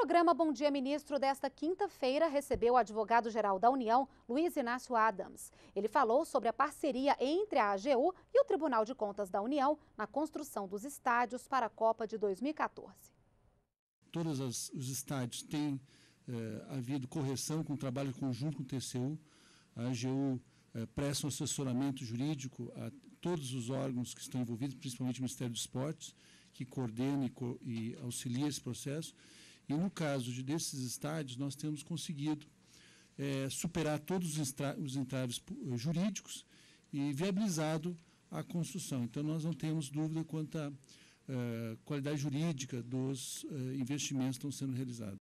programa Bom Dia Ministro desta quinta-feira recebeu o advogado-geral da União, Luiz Inácio Adams. Ele falou sobre a parceria entre a AGU e o Tribunal de Contas da União na construção dos estádios para a Copa de 2014. Todos os estádios têm é, havido correção com o trabalho conjunto com o TCU. A AGU é, eh, presta um assessoramento jurídico a todos os órgãos que estão envolvidos, principalmente o Ministério dos Esportes, que coordena e, e auxilia esse processo. E no caso de, desses estádios, nós temos conseguido é, superar todos os, entraves eh, jurídicos e viabilizado a construção. Então, nós não temos dúvida quanto à eh, qualidade jurídica dos eh, investimentos que estão sendo realizados.